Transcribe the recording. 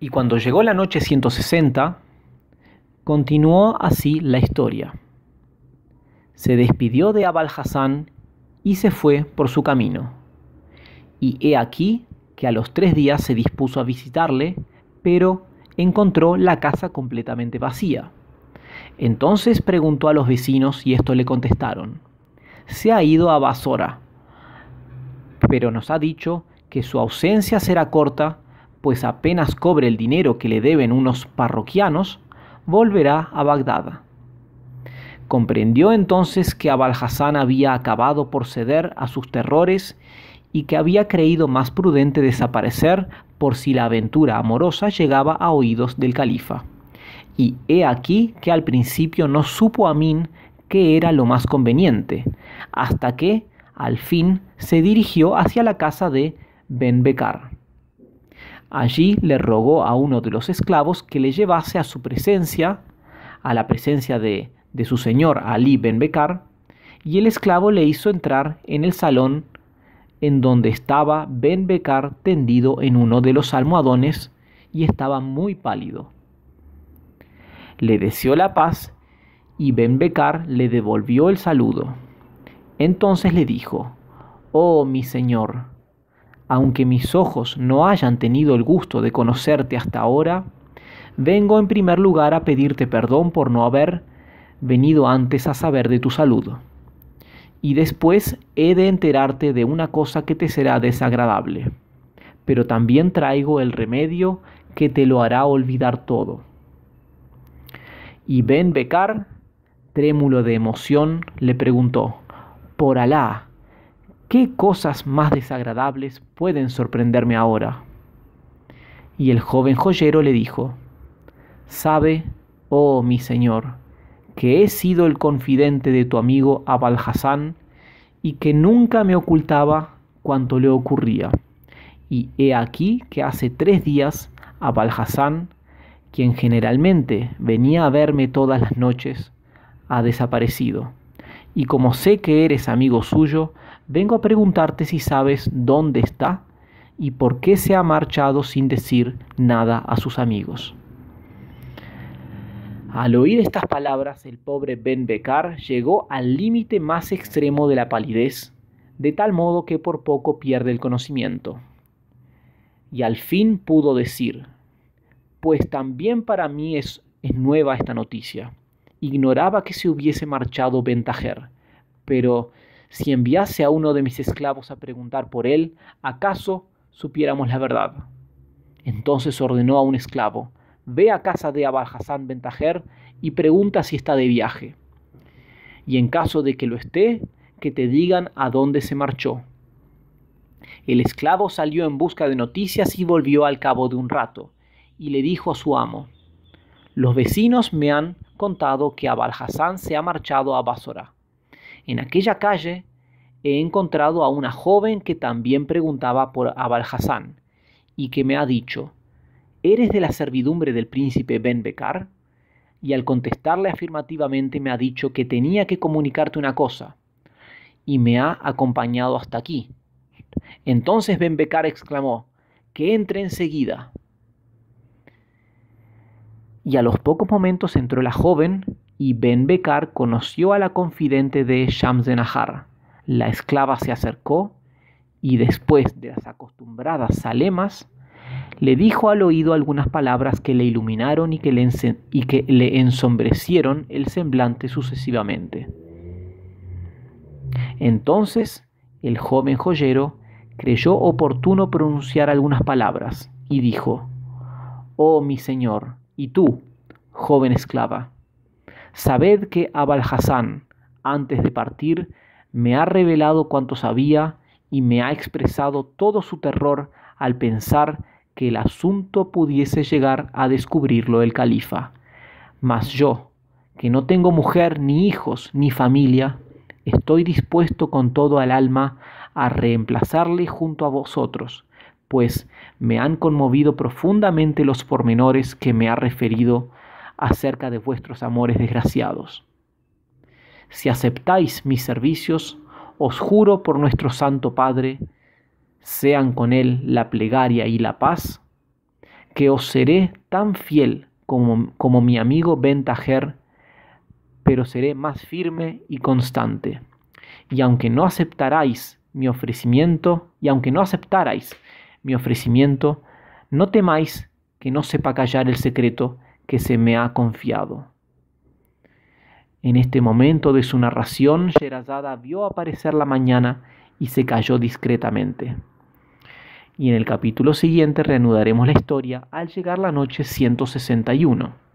Y cuando llegó la noche 160, continuó así la historia. Se despidió de Abal y se fue por su camino. Y he aquí que a los tres días se dispuso a visitarle, pero encontró la casa completamente vacía. Entonces preguntó a los vecinos y esto le contestaron. Se ha ido a Basora, pero nos ha dicho que su ausencia será corta pues apenas cobre el dinero que le deben unos parroquianos, volverá a Bagdad. Comprendió entonces que Abal Hassan había acabado por ceder a sus terrores y que había creído más prudente desaparecer por si la aventura amorosa llegaba a oídos del califa. Y he aquí que al principio no supo Amin qué era lo más conveniente, hasta que, al fin, se dirigió hacia la casa de Ben Bekar. Allí le rogó a uno de los esclavos que le llevase a su presencia, a la presencia de, su señor Ali Ben Bekar, y el esclavo le hizo entrar en el salón en donde estaba Ben Bekar tendido en uno de los almohadones y estaba muy pálido. Le deseó la paz y Ben Bekar le devolvió el saludo. Entonces le dijo, Oh mi señor, aunque mis ojos no hayan tenido el gusto de conocerte hasta ahora, vengo en primer lugar a pedirte perdón por no haber venido antes a saber de tu salud. Y después he de enterarte de una cosa que te será desagradable. Pero también traigo el remedio que te lo hará olvidar todo. Y Ben Becar, trémulo de emoción, le preguntó, por Alá, ¿qué cosas más desagradables pueden sorprenderme ahora? Y el joven joyero le dijo, Sabe, oh mi señor, que he sido el confidente de tu amigo Abal y que nunca me ocultaba cuanto le ocurría. Y he aquí que hace tres días Abal quien generalmente venía a verme todas las noches, ha desaparecido. Y como sé que eres amigo suyo, vengo a preguntarte si sabes dónde está y por qué se ha marchado sin decir nada a sus amigos. Al oír estas palabras, el pobre Ben Becar llegó al límite más extremo de la palidez, de tal modo que por poco pierde el conocimiento. Y al fin pudo decir, pues también para mí es, es nueva esta noticia. Ignoraba que se hubiese marchado Ventajer, pero si enviase a uno de mis esclavos a preguntar por él, ¿acaso supiéramos la verdad? Entonces ordenó a un esclavo, ve a casa de Abalhazán Bentajer y pregunta si está de viaje. Y en caso de que lo esté, que te digan a dónde se marchó. El esclavo salió en busca de noticias y volvió al cabo de un rato, y le dijo a su amo, los vecinos me han contado que Abal-Hassan se ha marchado a Basora. En aquella calle he encontrado a una joven que también preguntaba por Abal y que me ha dicho, ¿eres de la servidumbre del príncipe Ben Bekar? Y al contestarle afirmativamente me ha dicho que tenía que comunicarte una cosa y me ha acompañado hasta aquí. Entonces Ben Bekar exclamó, que entre enseguida. Y a los pocos momentos entró la joven y Ben Bekar conoció a la confidente de Shams de Nahar. La esclava se acercó y después de las acostumbradas salemas, le dijo al oído algunas palabras que le iluminaron y que le ensombrecieron el semblante sucesivamente. Entonces el joven joyero creyó oportuno pronunciar algunas palabras y dijo, Oh mi señor, y tú, joven esclava, Sabed que Hassan, antes de partir, me ha revelado cuanto sabía y me ha expresado todo su terror al pensar que el asunto pudiese llegar a descubrirlo el califa. Mas yo, que no tengo mujer, ni hijos, ni familia, estoy dispuesto con todo el alma a reemplazarle junto a vosotros, pues me han conmovido profundamente los pormenores que me ha referido acerca de vuestros amores desgraciados. Si aceptáis mis servicios, os juro por nuestro Santo Padre, sean con él la plegaria y la paz, que os seré tan fiel como, mi amigo Tajer, pero seré más firme y constante. Y aunque no aceptaráis mi ofrecimiento, y aunque no aceptarais mi ofrecimiento, no temáis que no sepa callar el secreto que se me ha confiado. En este momento de su narración, Sherazada vio aparecer la mañana y se cayó discretamente. Y en el capítulo siguiente reanudaremos la historia al llegar la noche 161.